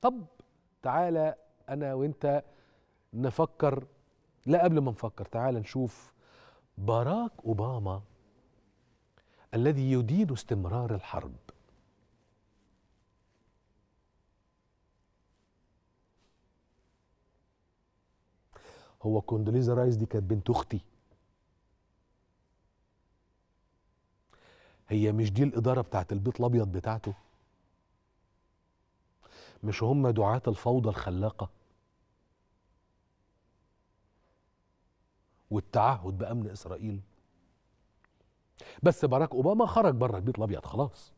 طب تعالى انا وانت نفكر لا قبل ما نفكر تعالى نشوف باراك اوباما الذي يدين استمرار الحرب هو كوندوليزا رايس دي كانت بنت اختي هي مش دي الاداره بتاعت البيت الابيض بتاعته مش هم دعاة الفوضى الخلاقة والتعهد بأمن إسرائيل بس باراك أوباما خرج بره البيت الأبيض خلاص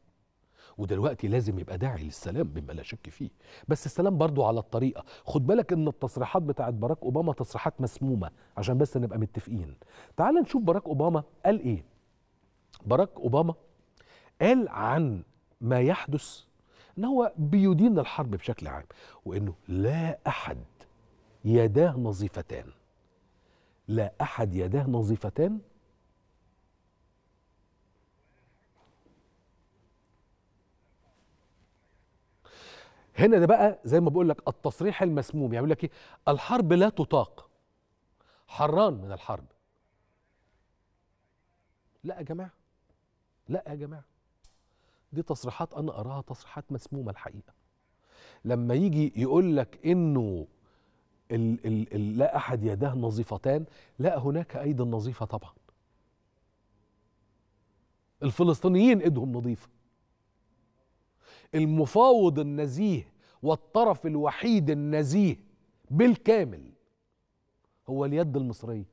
ودلوقتي لازم يبقى داعي للسلام مما لا شك فيه بس السلام برضو على الطريقة خد بالك ان التصريحات بتاعت باراك أوباما تصريحات مسمومة عشان بس نبقى متفقين تعال نشوف باراك أوباما قال ايه باراك أوباما قال عن ما يحدث ان هو بيدين الحرب بشكل عام وانه لا احد يداه نظيفتان لا احد يداه نظيفتان هنا ده بقى زي ما بقول لك التصريح المسموم يعني يقول لك ايه الحرب لا تطاق حران من الحرب لا يا جماعه لا يا جماعه دي تصريحات انا اراها تصريحات مسمومه الحقيقه لما يجي يقول لك انه الـ الـ الـ لا احد يداه نظيفتان لا هناك ايد نظيفه طبعا الفلسطينيين ايدهم نظيفه المفاوض النزيه والطرف الوحيد النزيه بالكامل هو اليد المصريه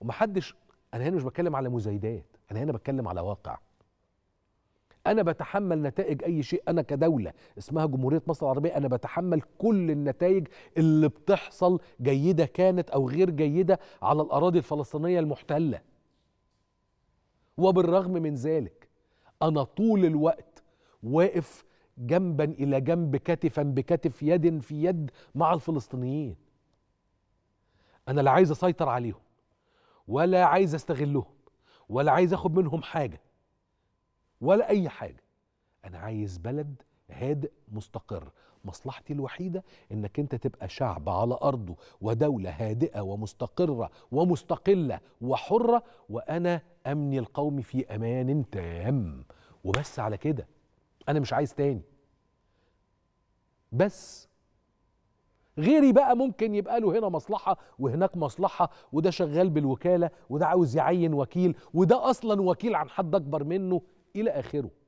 ومحدش انا هنا مش بتكلم على مزايدات انا هنا بتكلم على واقع انا بتحمل نتائج اي شيء انا كدوله اسمها جمهوريه مصر العربيه انا بتحمل كل النتائج اللي بتحصل جيده كانت او غير جيده على الاراضي الفلسطينيه المحتله وبالرغم من ذلك انا طول الوقت واقف جنبا الى جنب كتفا بكتف يد في يد مع الفلسطينيين انا لا عايز اسيطر عليهم ولا عايز استغلهم ولا عايز اخد منهم حاجه ولا اي حاجه انا عايز بلد هادئ مستقر مصلحتي الوحيده انك انت تبقى شعب على ارضه ودوله هادئه ومستقره ومستقله وحره وانا امني القومي في امان تام وبس على كده انا مش عايز تاني بس غيري بقى ممكن يبقى له هنا مصلحه وهناك مصلحه وده شغال بالوكاله وده عاوز يعين وكيل وده اصلا وكيل عن حد اكبر منه الى اخره